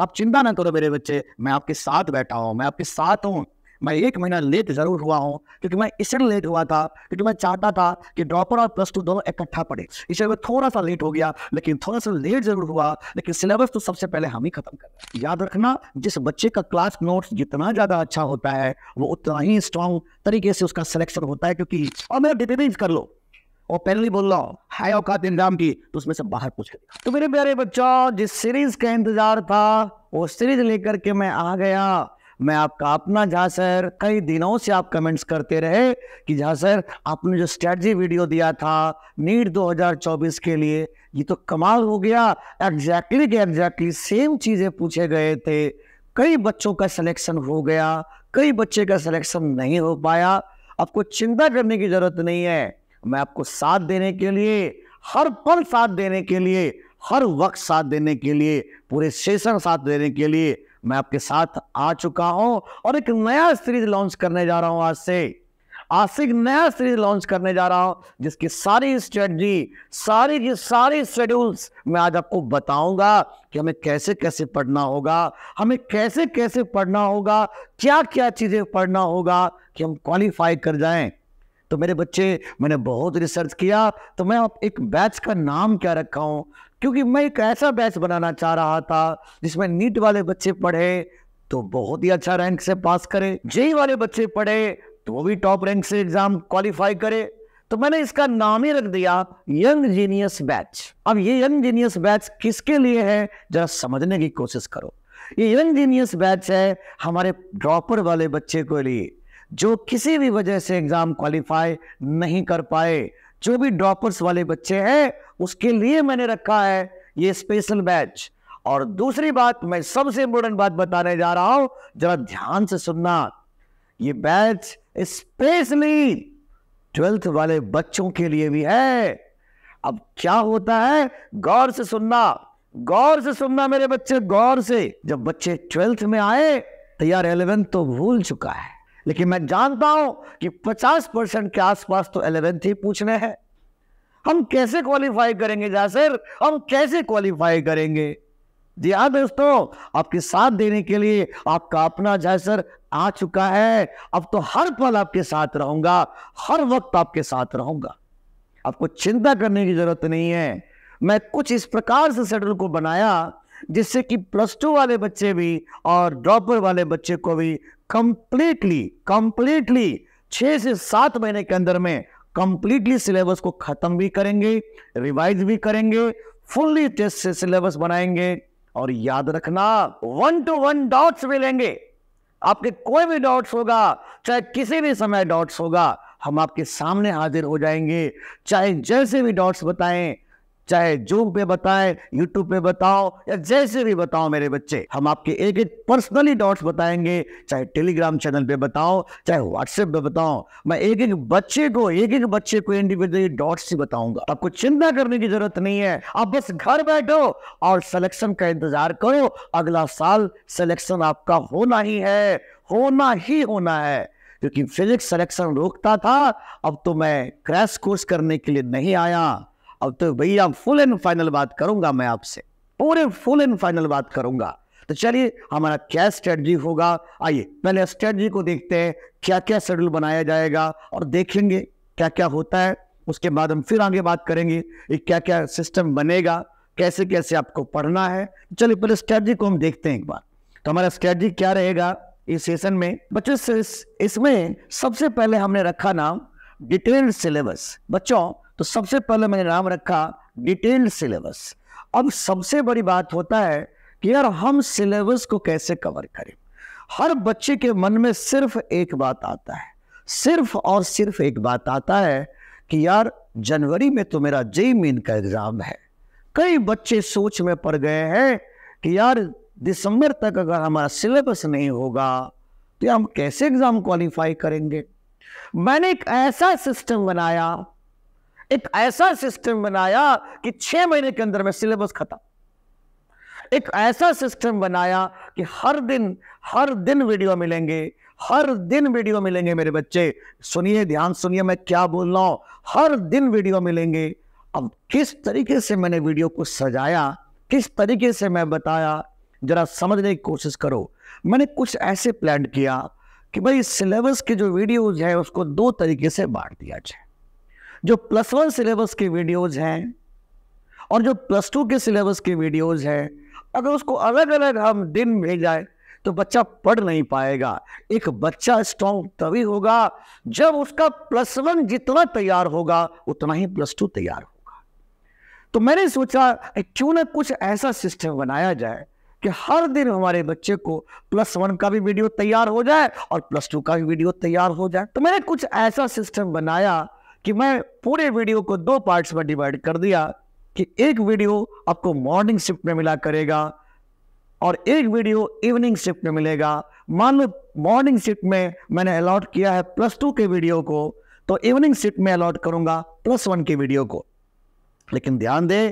आप चिंता ना करो मेरे बच्चे मैं आपके साथ बैठा हूँ मैं आपके साथ हूँ मैं एक महीना लेट जरूर हुआ हूँ क्योंकि मैं इसलिए लेट हुआ था क्योंकि मैं चाहता था कि ड्रॉपर और प्लस टू दोनों इकट्ठा पड़े इसलिए मैं थोड़ा सा लेट हो गया लेकिन थोड़ा सा लेट जरूर हुआ लेकिन सिलेबस तो सबसे पहले हम ही खत्म कर याद रखना जिस बच्चे का क्लास नोट्स जितना ज़्यादा अच्छा होता है वो उतना ही स्ट्रांग तरीके से उसका सिलेक्शन होता है क्योंकि और मेरा डिटेलिंग कर लो और पहले बोल रहा हूँ औका औकात इंजाम की तो उसमें से बाहर पूछ तो मेरे प्यारे बच्चों जिस सीरीज का इंतजार था वो सीरीज लेकर के मैं आ गया मैं आपका अपना झा सर कई दिनों से आप कमेंट्स करते रहे कि झा सर आपने जो स्ट्रेटजी वीडियो दिया था नीट 2024 के लिए ये तो कमाल हो गया एग्जैक्टली के एग्जैक्टली सेम चीज़ें पूछे गए थे कई बच्चों का सिलेक्शन हो गया कई बच्चे का सिलेक्शन नहीं हो पाया आपको चिंता करने की ज़रूरत नहीं है मैं आपको साथ देने के लिए हर पल साथ देने के लिए हर वक्त साथ देने के लिए पूरे सेशन साथ देने के लिए मैं आपके साथ आ चुका हूं और एक नया सीरीज लॉन्च करने जा रहा हूं आज से आज से एक नया सीरीज लॉन्च करने जा रहा हूं जिसकी सारी स्ट्रेटजी सारी की सारी शेड्यूल्स मैं आज आपको बताऊंगा कि हमें कैसे कैसे पढ़ना होगा हमें कैसे कैसे पढ़ना होगा क्या क्या चीज़ें पढ़ना होगा कि हम क्वालिफाई कर जाएं तो मेरे बच्चे मैंने बहुत रिसर्च किया तो मैं आप एक बैच का नाम क्या रखा हूँ क्योंकि मैं एक ऐसा बैच बनाना चाह रहा था जिसमें नीट वाले बच्चे पढ़े तो बहुत ही अच्छा रैंक से पास करे जेई वाले बच्चे पढ़े तो वो भी टॉप रैंक से एग्जाम क्वालिफाई करे तो मैंने इसका नाम ही रख दिया यंग जीनियस बैच अब ये यंग जीनियस बैच किसके लिए है जरा समझने की कोशिश करो ये यंग जीनियस बैच है हमारे ड्रॉपर वाले बच्चे के लिए जो किसी भी वजह से एग्ज़ाम क्वालिफाई नहीं कर पाए जो भी ड्रॉपर्स वाले बच्चे हैं उसके लिए मैंने रखा है ये स्पेशल बैच और दूसरी बात मैं सबसे इंपोर्टेंट बात बताने जा रहा हूं जरा ध्यान से सुनना ये बैच स्पेशली ट्वेल्थ वाले बच्चों के लिए भी है अब क्या होता है गौर से सुनना गौर से सुनना मेरे बच्चे गौर से जब बच्चे ट्वेल्थ में आए तो यार इलेवेंथ तो भूल चुका है लेकिन मैं जानता हूं कि 50 परसेंट के आसपास तो एलेवेंथ ही पूछने हैं हम कैसे क्वालिफाई करेंगे जासिर हम कैसे क्वालिफाई करेंगे जी हाँ दोस्तों आपके साथ देने के लिए आपका अपना जैसर आ चुका है अब तो हर पल आपके साथ रहूंगा हर वक्त आपके साथ रहूंगा आपको चिंता करने की जरूरत नहीं है मैं कुछ इस प्रकार से शेड्यूल को बनाया जिससे कि प्लस टू वाले बच्चे भी और ड्रॉपर वाले बच्चे को भी कंप्लीटली कंप्लीटली छह से सात महीने के अंदर में कंप्लीटली सिलेबस को खत्म भी करेंगे रिवाइज भी करेंगे फुल्ली टेस्ट से सिलेबस बनाएंगे और याद रखना वन टू वन डॉट्स लेंगे आपके कोई भी डॉट्स होगा चाहे किसी भी समय डॉट्स होगा हम आपके सामने हाजिर हो जाएंगे चाहे जैसे भी डॉट्स बताएं चाहे जूम पे बताएं यूट्यूब पे बताओ या जैसे भी बताओ मेरे बच्चे हम आपके एक एक पर्सनली डॉट्स बताएंगे चाहे टेलीग्राम चैनल पे बताओ चाहे व्हाट्सएप पे बताओ मैं एक एक बच्चे को एक एक बच्चे को इंडिविजुअली डॉट्स ही बताऊंगा आपको चिंता करने की जरूरत नहीं है आप बस घर बैठो और सिलेक्शन का इंतजार करो अगला साल सिलेक्शन आपका होना ही है होना ही होना है क्योंकि फिजिक्स सिलेक्शन रोकता था अब तो मैं क्रैश कोर्स करने के लिए नहीं आया अब तो भैया फुल एंड फाइनल बात करूंगा मैं आपसे पूरे फुल एंड फाइनल बात करूंगा तो चलिए हमारा क्या स्ट्रेटजी होगा आइए पहले स्ट्रेटजी को देखते हैं क्या क्या शेड्यूल बनाया जाएगा और देखेंगे क्या क्या होता है उसके बाद हम फिर आगे बात करेंगे क्या क्या सिस्टम बनेगा कैसे कैसे आपको पढ़ना है चलिए पहले स्ट्रेटजी को हम देखते हैं एक बार तो हमारा स्ट्रेटजी क्या रहेगा इस सेशन में बच्चों इसमें सबसे पहले हमने रखा नाम डिटेल्ड सिलेबस बच्चों तो सबसे पहले मैंने नाम रखा डिटेल्ड सिलेबस अब सबसे बड़ी बात होता है कि यार हम सिलेबस को कैसे कवर करें हर बच्चे के मन में सिर्फ एक बात आता है सिर्फ और सिर्फ एक बात आता है कि यार जनवरी में तो मेरा जेई मीन का एग्ज़ाम है कई बच्चे सोच में पड़ गए हैं कि यार दिसंबर तक अगर हमारा सिलेबस नहीं होगा तो हम कैसे एग्ज़ाम क्वालिफाई करेंगे मैंने एक ऐसा सिस्टम बनाया एक ऐसा सिस्टम बनाया कि छह महीने के अंदर में सिलेबस खत्म एक ऐसा सिस्टम बनाया कि हर दिन हर दिन वीडियो मिलेंगे हर दिन वीडियो मिलेंगे मेरे बच्चे सुनिए ध्यान सुनिए मैं क्या बोल रहा हूं हर दिन वीडियो मिलेंगे अब किस तरीके से मैंने वीडियो को सजाया किस तरीके से मैं बताया जरा समझने की कोशिश करो मैंने कुछ ऐसे प्लान किया कि भाई सिलेबस के जो वीडियोज है उसको दो तरीके से बांट दिया जाए जो प्लस वन सिलेबस के वीडियोज़ हैं और जो प्लस टू के सिलेबस के वीडियोज़ हैं अगर उसको अलग अलग हम दिन जाए तो बच्चा पढ़ नहीं पाएगा एक बच्चा स्ट्रॉन्ग तभी होगा जब उसका प्लस वन जितना तैयार होगा उतना ही प्लस टू तैयार होगा तो मैंने सोचा क्यों ना कुछ ऐसा सिस्टम बनाया जाए कि हर दिन हमारे बच्चे को प्लस वन का भी वीडियो तैयार हो जाए और प्लस टू का भी वीडियो तैयार हो जाए तो मैंने कुछ ऐसा सिस्टम बनाया कि मैं पूरे वीडियो को दो पार्ट्स में डिवाइड कर दिया कि एक वीडियो आपको मॉर्निंग शिफ्ट में मिला करेगा और एक वीडियो इवनिंग शिफ्ट में मिलेगा मान लो मॉर्निंग शिफ्ट में मैंने अलॉट किया है प्लस टू के वीडियो को तो इवनिंग शिफ्ट में अलॉट करूंगा प्लस वन के वीडियो को लेकिन ध्यान दें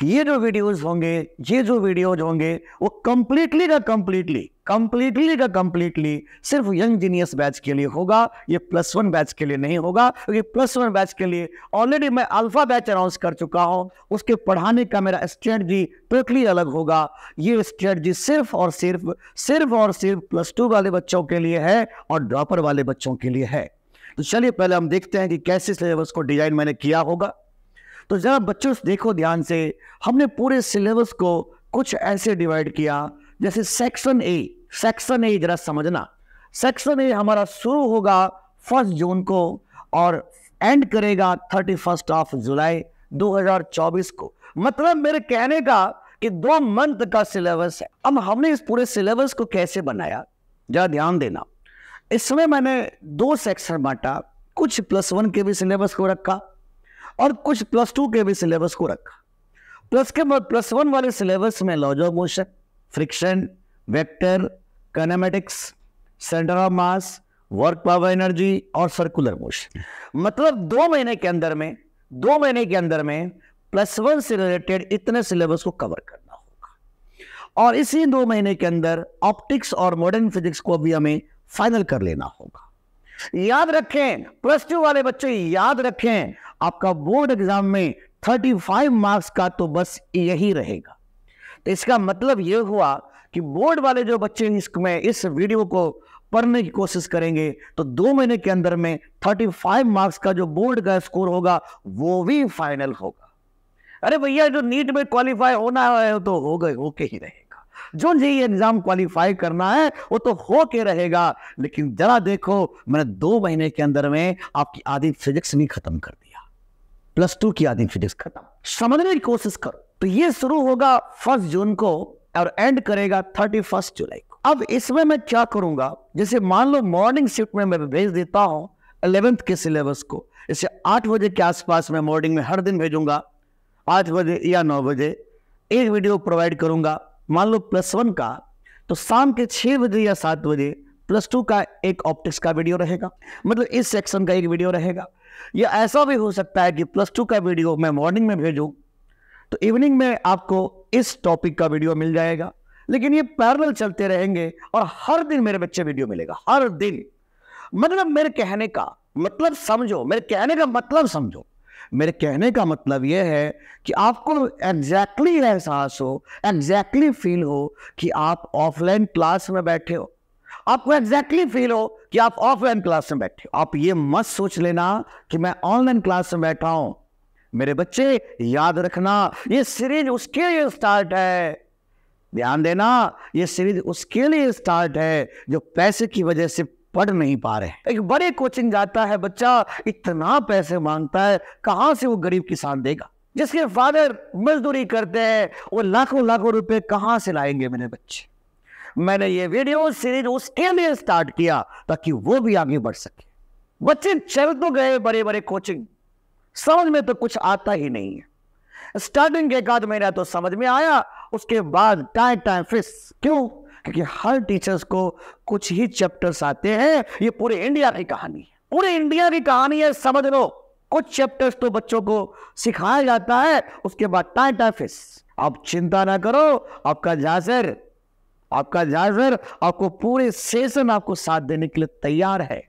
कि ये जो वीडियोज होंगे ये जो वीडियोज होंगे वो कंप्लीटली का कंप्लीटली कंप्लीटली का कंप्लीटली सिर्फ यंग जीनियस बैच के लिए होगा ये प्लस वन बैच के लिए नहीं होगा क्योंकि प्लस वन बैच के लिए ऑलरेडी मैं अल्फा बैच अनाउंस कर चुका हूँ उसके पढ़ाने का मेरा स्ट्रेटजी टोटली अलग होगा ये स्ट्रेटजी सिर्फ और सिर्फ सिर्फ और सिर्फ प्लस टू वाले बच्चों के लिए है और ड्रॉपर वाले बच्चों के लिए है तो चलिए पहले हम देखते हैं कि कैसे सिलेबस को डिजाइन मैंने किया होगा तो जरा बच्चों देखो ध्यान से हमने पूरे सिलेबस को कुछ ऐसे डिवाइड किया जैसे सेक्शन ए सेक्शन ए जरा समझना सेक्शन ए हमारा शुरू होगा फर्स्ट जून को और एंड करेगा थर्टी फर्स्ट ऑफ जुलाई 2024 को मतलब मेरे कहने का कि दो मंथ का सिलेबस है अब हमने इस पूरे सिलेबस को कैसे बनाया जरा ध्यान देना इसमें मैंने दो सेक्शन बांटा कुछ प्लस वन के भी सिलेबस को रखा और कुछ प्लस टू के भी सिलेबस को रखा प्लस के प्लस वन वाले सिलेबस में laws of motion friction vector kinematics centre of mass work power energy और सर्कुलर मोशन मतलब दो महीने के अंदर में दो महीने के अंदर में प्लस वन से रिलेटेड इतने सिलेबस को कवर करना होगा और इसी दो महीने के अंदर ऑप्टिक्स और मॉडर्न फिजिक्स को भी हमें फाइनल कर लेना होगा याद रखें प्लस टू वाले बच्चे याद रखें आपका बोर्ड एग्जाम में 35 मार्क्स का तो बस यही रहेगा तो इसका मतलब यह हुआ कि बोर्ड वाले जो बच्चे इसमें इस वीडियो को पढ़ने की कोशिश करेंगे तो दो महीने के अंदर में 35 मार्क्स का जो बोर्ड का स्कोर होगा वो भी फाइनल होगा अरे भैया जो नीट में क्वालिफाई होना है तो हो गए होके ही रहेगा जो जी एग्जाम क्वालिफाई करना है वो तो हो के रहेगा लेकिन जरा देखो मैंने दो महीने के अंदर में आपकी आदि फिजिक्स भी खत्म कर दिया प्लस टू की आदि फिजिक्स खत्म समझने की कोशिश करो तो ये शुरू होगा फर्स्ट जून को और एंड करेगा थर्टी फर्स्ट जुलाई को अब इसमें मैं क्या करूंगा जैसे मान लो मॉर्निंग शिफ्ट में मैं भेज देता हूँ अलेवेंथ के सिलेबस को जैसे आठ बजे के आसपास मैं मॉर्निंग में हर दिन भेजूंगा आठ बजे या नौ बजे एक वीडियो प्रोवाइड करूंगा मान लो प्लस वन का तो शाम के छः बजे या सात बजे प्लस टू का एक ऑप्टिक्स का वीडियो रहेगा मतलब इस सेक्शन का एक वीडियो रहेगा या ऐसा भी हो सकता है कि प्लस टू का वीडियो मैं मॉर्निंग में भेजूँ तो इवनिंग में आपको इस टॉपिक का वीडियो मिल जाएगा लेकिन ये पैरल चलते रहेंगे और हर दिन मेरे बच्चे वीडियो मिलेगा हर दिन मतलब मेरे कहने का मतलब समझो मेरे कहने का मतलब समझो मेरे कहने का मतलब यह है कि आपको एग्जैक्टली exactly एहसास हो एग्जैक्टली exactly फील हो कि आप ऑफलाइन क्लास में बैठे हो आपको एग्जैक्टली exactly फील हो कि आप ऑफलाइन क्लास में बैठे हो आप ये मत सोच लेना कि मैं ऑनलाइन क्लास में बैठा हूं मेरे बच्चे याद रखना ये सीरीज उसके लिए स्टार्ट है ध्यान देना ये सीरीज उसके लिए स्टार्ट है जो पैसे की वजह से पढ़ नहीं पा रहे एक बड़े कोचिंग जाता है बच्चा इतना पैसे मांगता है कहाँ से वो गरीब किसान देगा जिसके फादर मजदूरी करते हैं वो लाखों लाखों रुपए कहाँ से लाएंगे मेरे बच्चे मैंने ये वीडियो सीरीज उसके लिए स्टार्ट किया ताकि वो भी आगे बढ़ सके बच्चे चल तो गए बड़े बड़े कोचिंग समझ में तो कुछ आता ही नहीं है स्टार्टिंग के बाद आध महीना तो समझ में आया उसके बाद टाइम टाइम फिर क्यों क्योंकि हर टीचर्स को कुछ ही चैप्टर्स आते हैं ये पूरे इंडिया की कहानी है पूरे इंडिया की कहानी है समझ लो कुछ चैप्टर्स तो बच्चों को सिखाया जाता है उसके बाद टाइम टाइम फिर आप चिंता ना करो आपका जाजर आपका जाजर आपको पूरे सेशन आपको साथ देने के लिए तैयार है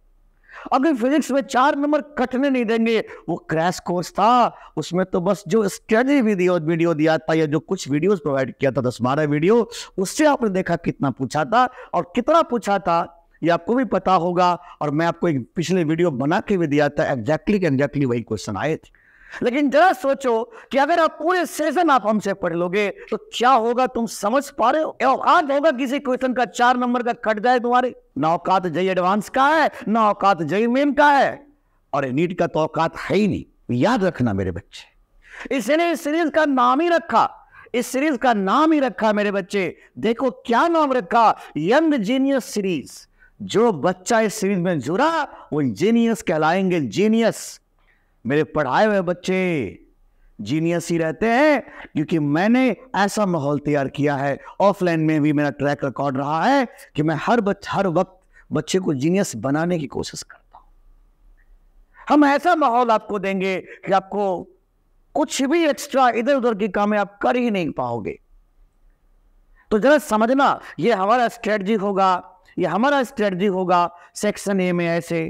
अगर फिजिक्स में चार नंबर कटने नहीं देंगे वो क्रैश कोर्स था उसमें तो बस जो स्टडी वीडियो वीडियो दिया था या जो कुछ वीडियोस प्रोवाइड किया था दस बारह वीडियो उससे आपने देखा कितना पूछा था और कितना पूछा था ये आपको भी पता होगा और मैं आपको एक पिछले वीडियो बना के भी दिया था एग्जैक्टली के एग्जैक्टली वही क्वेश्चन आए थे लेकिन जरा सोचो कि अगर आप पूरे सेशन आप हमसे पढ़ लोगे तो क्या होगा तुम समझ पा रहे हो औकात होगा किसी क्वेश्चन का चार नंबर का कट जाए तुम्हारे ना औकात एडवांस का है ना औकात मेन का है और नीट का तो औकात है ही नहीं याद रखना मेरे बच्चे इसने इस सीरीज का नाम ही रखा इस सीरीज का नाम ही रखा मेरे बच्चे देखो क्या नाम रखा यंग जीनियस सीरीज जो बच्चा इस सीरीज में जुड़ा वो जीनियस कहलाएंगे जीनियस मेरे पढ़ाए हुए बच्चे जीनियस ही रहते हैं क्योंकि मैंने ऐसा माहौल तैयार किया है ऑफलाइन में भी मेरा ट्रैक रिकॉर्ड रहा है कि मैं हर बच, हर वक्त बच्चे को जीनियस बनाने की कोशिश करता हूं हम ऐसा माहौल आपको देंगे कि आपको कुछ भी एक्स्ट्रा इधर उधर की कामें आप कर ही नहीं पाओगे तो जरा समझना ये हमारा स्ट्रेटजी होगा ये हमारा स्ट्रेटजी होगा सेक्शन ए में ऐसे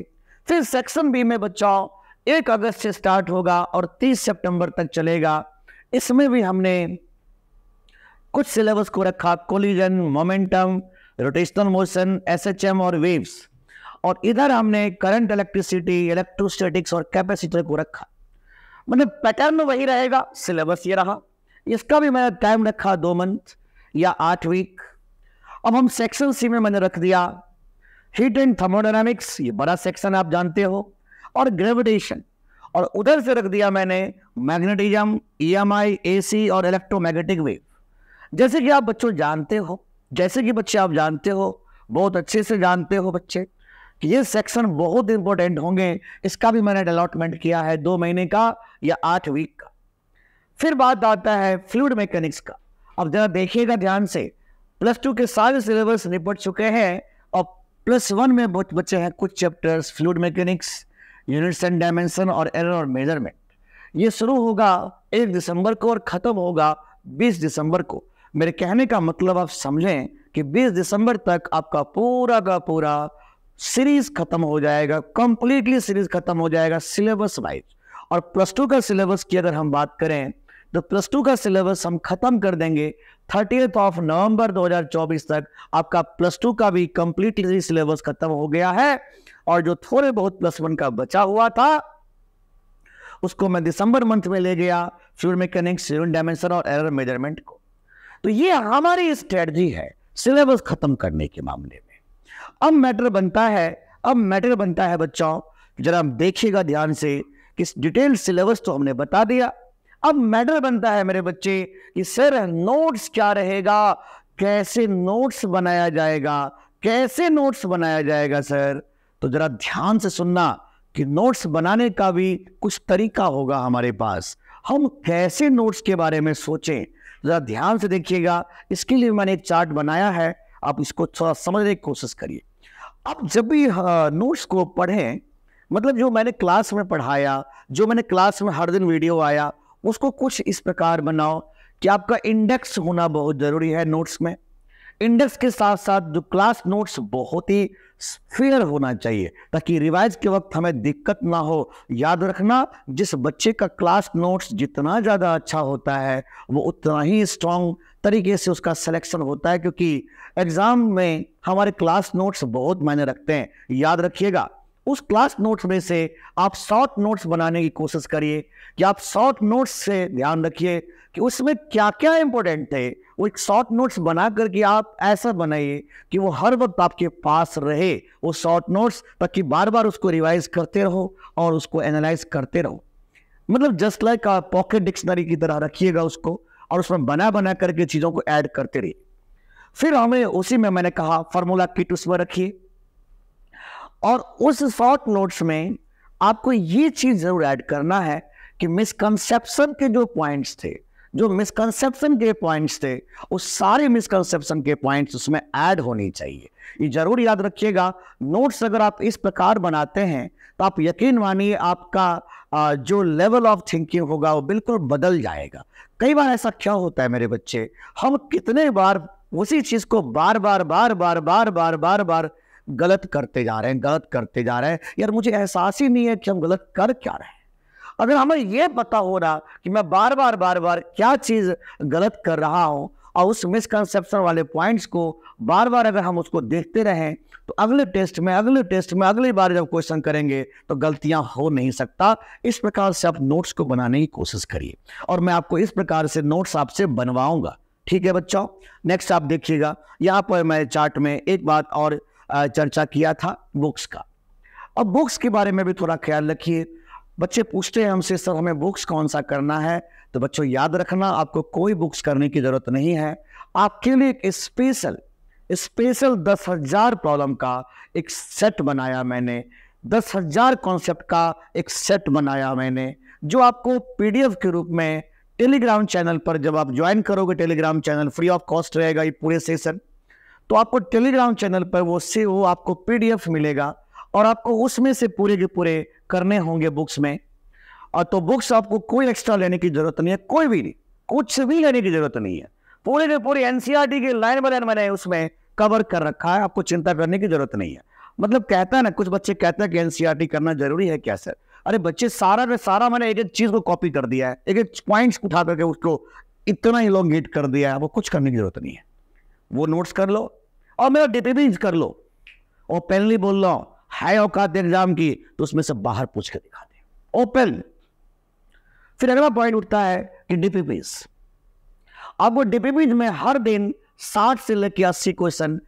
फिर सेक्शन बी में बच्चों एक अगस्त से स्टार्ट होगा और तीस सितंबर तक चलेगा इसमें भी हमने कुछ सिलेबस को रखा collision momentum rotational motion SHM और वेव्स और इधर हमने करंट इलेक्ट्रिसिटी इलेक्ट्रोस्टैटिक्स और कैपेसिटर को रखा मतलब पैटर्न वही रहेगा सिलेबस ये रहा इसका भी मैंने टाइम रखा दो मंथ या आठ वीक अब हम सेक्शन सी में मैंने रख दिया हीट एंड थर्मोडाइनमिक्स ये बड़ा सेक्शन आप जानते हो और ग्रेविटेशन और उधर से रख दिया मैंने मैग्नेटिज्म ईएमआई एसी और इलेक्ट्रोमैग्नेटिक वेव जैसे कि आप बच्चों जानते हो जैसे कि बच्चे आप जानते हो बहुत अच्छे से जानते हो बच्चे कि ये सेक्शन बहुत इंपॉर्टेंट होंगे इसका भी मैंने अलॉटमेंट किया है दो महीने का या आठ वीक का फिर बात आता है फ्लूड मैकेनिक्स का अब जरा देखिएगा ध्यान से प्लस टू के सारे सिलेबस निपट चुके हैं और प्लस वन में बहुत बच्चे हैं कुछ chapters fluid mechanics units and dimension और एरर और मेजरमेंट ये शुरू होगा एक दिसंबर को और ख़त्म होगा बीस दिसंबर को मेरे कहने का मतलब आप समझें कि 20 दिसंबर तक आपका पूरा का पूरा सीरीज खत्म हो जाएगा कंप्लीटली सीरीज खत्म हो जाएगा सिलेबस वाइज और प्लस टू का सिलेबस की अगर हम बात करें तो प्लस टू का सिलेबस हम खत्म कर देंगे थर्टी ऑफ नवंबर 2024 तक आपका प्लस टू का भी कंप्लीटली सिलेबस खत्म हो गया है और जो थोड़े बहुत प्लस वन का बचा हुआ था उसको मैं दिसंबर मंथ में ले गया फ्यूल मैकेनिक डायमेंशन और एरर मेजरमेंट को तो ये हमारी स्ट्रेटजी है सिलेबस खत्म करने के मामले में अब मैटर बनता है अब मैटर बनता है बच्चों जरा देखिएगा ध्यान से कि डिटेल सिलेबस तो हमने बता दिया अब मैटर बनता है मेरे बच्चे कि सर नोट्स क्या रहेगा कैसे नोट्स बनाया जाएगा कैसे नोट्स बनाया जाएगा सर तो ज़रा ध्यान से सुनना कि नोट्स बनाने का भी कुछ तरीका होगा हमारे पास हम कैसे नोट्स के बारे में सोचें ज़रा ध्यान से देखिएगा इसके लिए मैंने एक चार्ट बनाया है आप इसको थोड़ा समझने की कोशिश करिए आप जब भी हाँ, नोट्स को पढ़ें मतलब जो मैंने क्लास में पढ़ाया जो मैंने क्लास में हर दिन वीडियो आया उसको कुछ इस प्रकार बनाओ कि आपका इंडेक्स होना बहुत ज़रूरी है नोट्स में इंडेक्स के साथ साथ जो क्लास नोट्स बहुत ही फेयर होना चाहिए ताकि रिवाइज के वक्त हमें दिक्कत ना हो याद रखना जिस बच्चे का क्लास नोट्स जितना ज़्यादा अच्छा होता है वो उतना ही स्ट्रॉन्ग तरीके से उसका सिलेक्शन होता है क्योंकि एग्ज़ाम में हमारे क्लास नोट्स बहुत मायने रखते हैं याद रखिएगा उस क्लास नोट्स में से आप शॉर्ट नोट्स बनाने की कोशिश करिए कि आप शॉर्ट नोट्स से ध्यान रखिए कि उसमें क्या क्या इंपॉर्टेंट है वो एक शॉर्ट नोट्स बना करके आप ऐसा बनाइए कि वो हर वक्त आपके पास रहे वो शॉर्ट नोट्स ताकि बार बार उसको रिवाइज करते रहो और उसको एनालाइज करते रहो मतलब जस्ट लाइक पॉकेट डिक्शनरी की तरह रखिएगा उसको और उसमें बना बना करके चीज़ों को ऐड करते रहिए फिर हमें उसी में मैंने कहा फार्मूला किट उसमें रखिए और उस शॉर्ट नोट्स में आपको ये चीज़ ज़रूर ऐड करना है कि मिसकंसेप्शन के जो पॉइंट्स थे जो मिसकंसेप्शन के पॉइंट्स थे वो सारे मिसकंसेप्शन के पॉइंट्स उसमें ऐड होनी चाहिए ये जरूर याद रखिएगा नोट्स अगर आप इस प्रकार बनाते हैं तो आप यकीन मानिए आपका जो लेवल ऑफ थिंकिंग होगा वो बिल्कुल बदल जाएगा कई बार ऐसा क्या होता है मेरे बच्चे हम कितने बार उसी चीज़ को बार बार बार बार बार बार बार बार गलत करते जा रहे हैं गलत करते जा रहे हैं यार मुझे एहसास ही नहीं है कि हम गलत कर क्या रहे हैं अगर हमें यह पता हो रहा कि मैं बार बार बार बार क्या चीज़ गलत कर रहा हूँ और उस मिसकनसेप्शन वाले पॉइंट्स को बार बार अगर हम उसको देखते रहें तो अगले टेस्ट में अगले टेस्ट में अगली बार जब क्वेश्चन करेंगे तो गलतियां हो नहीं सकता इस प्रकार से आप नोट्स को बनाने की कोशिश करिए और मैं आपको इस प्रकार से नोट्स आपसे बनवाऊंगा ठीक है बच्चों नेक्स्ट आप देखिएगा यहाँ पर मैं चार्ट में एक बात और चर्चा किया था बुक्स का अब बुक्स के बारे में भी थोड़ा ख्याल रखिए बच्चे पूछते हैं हमसे सर हमें बुक्स कौन सा करना है तो बच्चों याद रखना आपको कोई बुक्स करने की ज़रूरत नहीं है आपके लिए एक स्पेशल स्पेशल दस हज़ार प्रॉब्लम का एक सेट बनाया मैंने दस हज़ार कॉन्सेप्ट का एक सेट बनाया मैंने जो आपको पीडीएफ के रूप में टेलीग्राम चैनल पर जब आप ज्वाइन करोगे Telegram channel free of cost रहेगा ये पूरे सेशन तो आपको टेलीग्राम चैनल पर वो से वो आपको पीडीएफ मिलेगा और आपको उसमें से पूरे के पूरे करने होंगे बुक्स में और तो बुक्स आपको कोई एक्स्ट्रा लेने की जरूरत नहीं है कोई भी नहीं कुछ भी लेने की जरूरत नहीं है पूरे के पूरे एनसीआरटी e के लाइन बाय लाइन मैंने उसमें कवर कर रखा है आपको चिंता करने की जरूरत नहीं है मतलब कहता है ना कुछ बच्चे कहते हैं कि एनसीआरटी e करना जरूरी है क्या सर अरे बच्चे सारा का सारा मैंने एक एक चीज को कॉपी कर दिया है एक एक पॉइंट्स उठा करके उसको इतना ही लॉन्ग कर दिया है वो कुछ करने की जरूरत नहीं है वो नोट्स कर लो और मेरा डिटेलिंग कर लो और पहले बोल रहा हूँ है औकात एग्जाम की तो उसमें से बाहर पूछ के दिखा दे ओपन फिर अगला पॉइंट उठता है कि डीपीपीज वो डीपीपीज में हर दिन साठ से लेकर अस्सी क्वेश्चन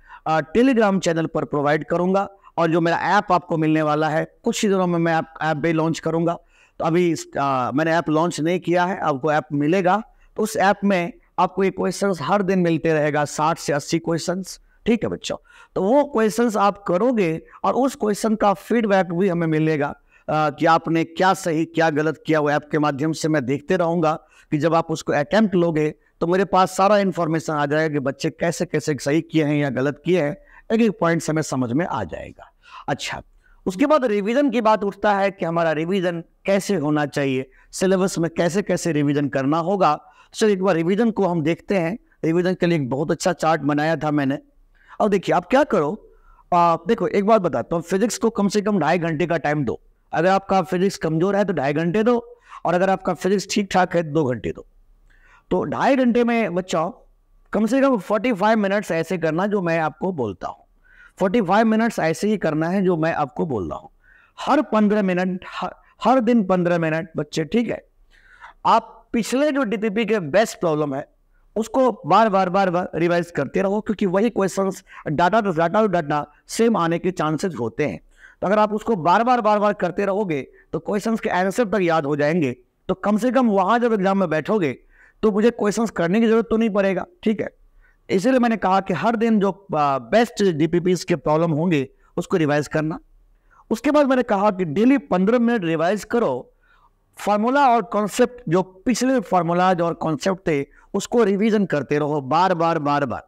टेलीग्राम चैनल पर प्रोवाइड करूंगा और जो मेरा ऐप आपको मिलने वाला है कुछ ही दिनों में मैं ऐप ऐप भी लॉन्च करूंगा तो अभी आ, मैंने ऐप लॉन्च नहीं किया है आपको ऐप मिलेगा तो उस ऐप में आपको ये क्वेश्चंस हर दिन मिलते रहेगा 60 से 80 क्वेश्चंस ठीक है बच्चों तो वो क्वेश्चन आप करोगे और उस क्वेश्चन का फीडबैक भी हमें मिलेगा कि आपने क्या सही क्या गलत किया वो ऐप के माध्यम से मैं देखते रहूंगा कि जब आप उसको अटैम्प्ट लोगे तो मेरे पास सारा इन्फॉर्मेशन आ जाएगा कि बच्चे कैसे कैसे सही किए हैं या गलत किए हैं एक एक पॉइंट हमें समझ में आ जाएगा अच्छा उसके बाद रिवीजन की बात उठता है कि हमारा रिवीजन कैसे होना चाहिए सिलेबस में कैसे कैसे रिवीजन करना होगा सर एक बार रिवीजन को हम देखते हैं रिवीजन के लिए एक बहुत अच्छा चार्ट बनाया था मैंने अब देखिए आप क्या करो आ, देखो एक बात बताता हूँ फिजिक्स को कम से कम ढाई घंटे का टाइम दो अगर आपका फिजिक्स कमजोर है तो ढाई घंटे दो और अगर आपका फिजिक्स ठीक ठाक है तो दो घंटे दो तो ढाई घंटे में बच्चा कम से कम फोर्टी फाइव मिनट्स ऐसे करना जो मैं आपको बोलता हूँ फोर्टी फाइव मिनट्स ऐसे ही करना है जो मैं आपको बोल रहा हूँ हर पंद्रह मिनट हर, दिन पंद्रह मिनट बच्चे ठीक है आप पिछले जो डीटीपी के बेस्ट प्रॉब्लम है उसको बार बार बार बार रिवाइज करते रहो क्योंकि वही question data to data to data same आने के चांसेस होते हैं तो अगर आप उसको बार बार बार बार करते रहोगे तो क्वेश्चंस के आंसर तक याद हो जाएंगे तो कम से कम वहाँ जब एग्जाम में बैठोगे तो मुझे क्वेश्चंस करने की जरूरत तो नहीं पड़ेगा ठीक है इसीलिए मैंने कहा कि हर दिन जो बेस्ट डी के प्रॉब्लम होंगे उसको रिवाइज करना उसके बाद मैंने कहा कि डेली पंद्रह मिनट रिवाइज करो फार्मूला और कॉन्सेप्ट जो पिछले फार्मूलाज और कॉन्सेप्ट थे उसको रिवीजन करते रहो बार बार बार बार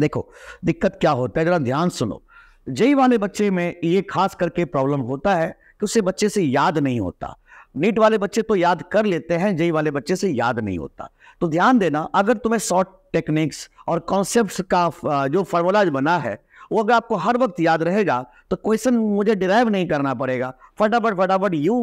देखो दिक्कत क्या होता है जरा ध्यान सुनो जई वाले बच्चे में ये खास करके प्रॉब्लम होता है कि उसे बच्चे से याद नहीं होता नीट वाले बच्चे तो याद कर लेते हैं जई वाले बच्चे से याद नहीं होता तो ध्यान देना अगर तुम्हें शॉर्ट टेक्निक्स और कॉन्सेप्ट का जो फार्मूलाज बना है वो अगर आपको हर वक्त याद रहेगा तो क्वेश्चन मुझे डिराइव नहीं करना पड़ेगा फटाफट फटाफट यू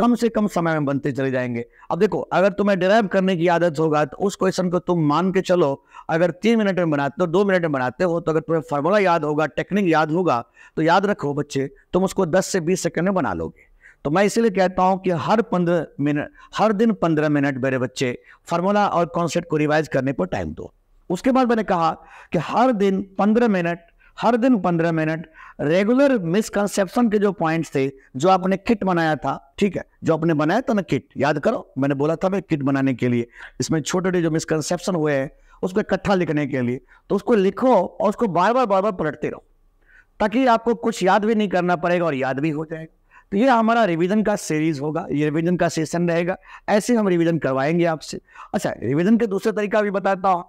कम से कम समय में बनते चले जाएंगे अब देखो अगर तुम्हें डिराइव करने की आदत होगा तो उस क्वेश्चन को तुम मान के चलो अगर तीन मिनट में बनाते हो तो दो मिनट में बनाते हो तो अगर तुम्हें फॉर्मूला याद होगा टेक्निक याद होगा तो याद रखो बच्चे तुम उसको दस से बीस सेकेंड में बना लोगे तो मैं इसीलिए कहता हूँ कि हर पंद्रह मिनट हर दिन पंद्रह मिनट मेरे बच्चे फार्मूला और कॉन्सेप्ट को रिवाइज करने पर टाइम दो उसके बाद मैंने कहा कि हर दिन पंद्रह मिनट हर दिन पंद्रह मिनट रेगुलर मिसकंसेप्शन के जो पॉइंट्स थे जो आपने किट बनाया था ठीक है जो आपने बनाया था ना किट याद करो मैंने बोला था मैं किट बनाने के लिए इसमें छोटे छोटे जो मिसकंसेप्शन हुए हैं उसको इकट्ठा लिखने के लिए तो उसको लिखो और उसको बार बार बार बार पलटते रहो ताकि आपको कुछ याद भी नहीं करना पड़ेगा और याद भी हो जाएगा तो ये हमारा रिवीजन का सीरीज होगा ये रिवीजन का सेशन रहेगा ऐसे हम रिवीजन करवाएंगे आपसे अच्छा रिवीजन के दूसरे तरीका भी बताता हूँ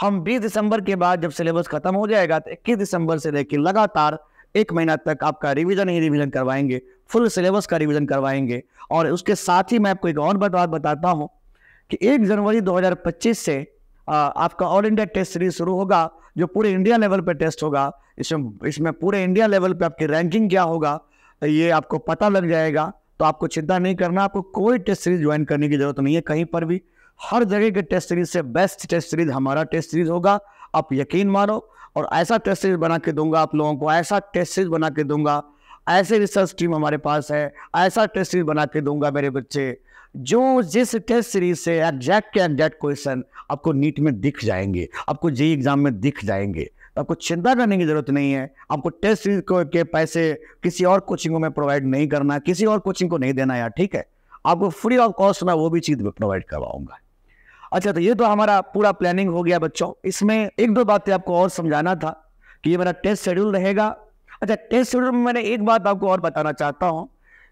हम 20 दिसंबर के बाद जब सिलेबस खत्म हो जाएगा तो इक्कीस दिसंबर से लेकर लगातार एक महीना तक आपका रिवीजन ही रिवीजन करवाएंगे फुल सिलेबस का रिवीजन करवाएंगे और उसके साथ ही मैं आपको एक और बात बताता हूँ कि एक जनवरी 2025 से आपका ऑल इंडिया टेस्ट सीरीज शुरू होगा जो पूरे इंडिया लेवल पर टेस्ट होगा इसमें इसमें पूरे इंडिया लेवल पर आपकी रैंकिंग क्या होगा ये आपको पता लग जाएगा तो आपको चिंता नहीं करना आपको कोई टेस्ट सीरीज ज्वाइन करने की जरूरत नहीं है कहीं पर भी हर जगह के टेस्ट सीरीज से बेस्ट टेस्ट सीरीज हमारा टेस्ट सीरीज होगा आप यकीन मानो और ऐसा टेस्ट सीरीज बना के दूंगा आप लोगों को ऐसा टेस्ट सीरीज बना के दूंगा ऐसे रिसर्च टीम हमारे पास है ऐसा टेस्ट सीरीज बना के दूंगा मेरे बच्चे जो जिस टेस्ट सीरीज से एग्जैक्ट के एग्जैक्ट क्वेश्चन आपको नीट में दिख जाएंगे आपको जे एग्जाम e में दिख जाएंगे तो आपको चिंता करने की जरूरत नहीं है आपको टेस्ट सीरीज को के पैसे किसी और कोचिंगों में प्रोवाइड नहीं करना किसी और कोचिंग को नहीं देना यार ठीक है आपको फ्री ऑफ कॉस्ट में वो भी चीज़ प्रोवाइड करवाऊंगा अच्छा तो ये तो हमारा पूरा प्लानिंग हो गया बच्चों इसमें एक दो बातें आपको और समझाना था कि ये मेरा टेस्ट शेड्यूल रहेगा अच्छा टेस्ट शेड्यूल में मैंने एक बात आपको और बताना चाहता हूँ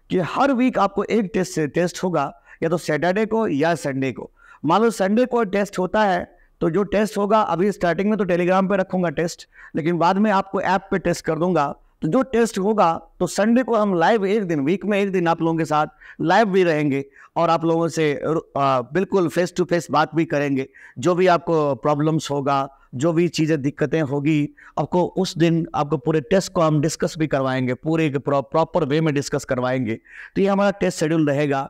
कि हर वीक आपको एक टेस्ट टेस्ट होगा या तो सैटरडे को या संडे को मान लो संडे को टेस्ट होता है तो जो टेस्ट होगा अभी स्टार्टिंग में तो टेलीग्राम पे रखूंगा टेस्ट लेकिन बाद में आपको ऐप पे टेस्ट कर दूंगा तो जो टेस्ट होगा तो संडे को हम लाइव एक दिन वीक में एक दिन आप लोगों के साथ लाइव भी रहेंगे और आप लोगों से बिल्कुल फेस टू फेस बात भी करेंगे जो भी आपको प्रॉब्लम्स होगा जो भी चीज़ें दिक्कतें होगी आपको उस दिन आपको पूरे टेस्ट को हम डिस्कस भी करवाएंगे पूरे प्रॉपर वे में डिस्कस करवाएंगे तो ये हमारा टेस्ट शेड्यूल रहेगा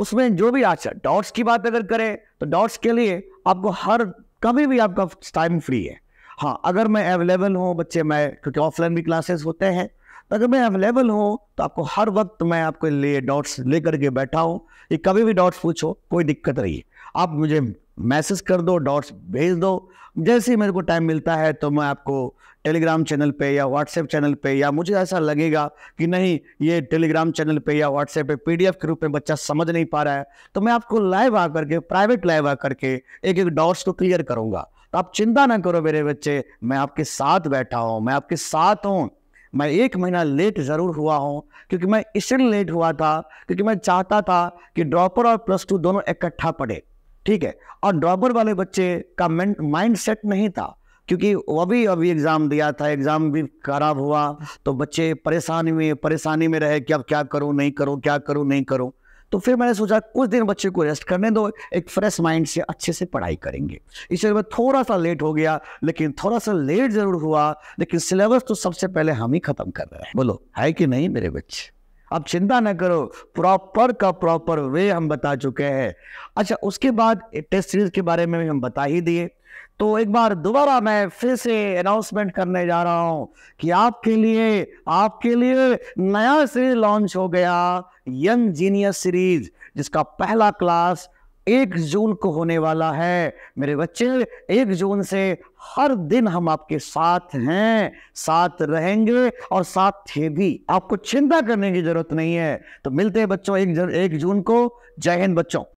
उसमें जो भी अच्छा डॉट्स की बात अगर करें तो डॉट्स के लिए आपको हर कभी भी आपका टाइम फ्री है हाँ अगर मैं अवेलेबल हूँ बच्चे मैं क्योंकि ऑफलाइन भी क्लासेस होते हैं तो अगर मैं अवेलेबल हूँ तो आपको हर वक्त मैं आपके लिए डाउट्स लेकर के बैठा हूँ ये कभी भी डाउट्स पूछो कोई दिक्कत नहीं है आप मुझे मैसेज कर दो डॉट्स भेज दो जैसे ही मेरे को टाइम मिलता है तो मैं आपको टेलीग्राम चैनल पे या व्हाट्सएप चैनल पे या मुझे ऐसा लगेगा कि नहीं ये टेलीग्राम चैनल पे या व्हाट्सएप पे पीडीएफ के रूप में बच्चा समझ नहीं पा रहा है तो मैं आपको लाइव आकर के प्राइवेट लाइव आकर के एक एक डॉट्स को क्लियर करूँगा तो आप चिंता ना करो मेरे बच्चे मैं आपके साथ बैठा हूँ मैं आपके साथ हूँ मैं एक महीना लेट ज़रूर हुआ हूँ क्योंकि मैं इसलिए लेट हुआ था क्योंकि मैं चाहता था कि ड्रॉपर और प्लस टू दोनों इकट्ठा पढ़े ठीक है और ड्रॉपर वाले बच्चे का माइंड सेट नहीं था क्योंकि वह भी अभी एग्ज़ाम दिया था एग्ज़ाम भी खराब हुआ तो बच्चे परेशानी में परेशानी में रहे कि अब क्या करूँ नहीं करूँ क्या करूँ नहीं करूँ तो फिर मैंने सोचा कुछ दिन बच्चे को रेस्ट करने दो एक फ्रेश माइंड से अच्छे से पढ़ाई करेंगे इसलिए मैं थोड़ा सा लेट हो गया लेकिन थोड़ा सा लेट जरूर हुआ लेकिन सिलेबस तो सबसे पहले हम ही खत्म कर रहे हैं बोलो है कि नहीं मेरे बच्चे अब चिंता ना करो प्रॉपर का प्रॉपर वे हम बता चुके हैं अच्छा उसके बाद टेस्ट सीरीज के बारे में हम बता ही दिए तो एक बार दोबारा मैं फिर से अनाउंसमेंट करने जा रहा हूं कि आपके लिए आपके लिए नया सीरीज लॉन्च हो गया यंग जीनियस सीरीज जिसका पहला क्लास एक जून को होने वाला है मेरे बच्चे एक जून से हर दिन हम आपके साथ हैं साथ रहेंगे और साथ थे भी आपको चिंता करने की जरूरत नहीं है तो मिलते हैं बच्चों एक, एक जून को जय हिंद बच्चों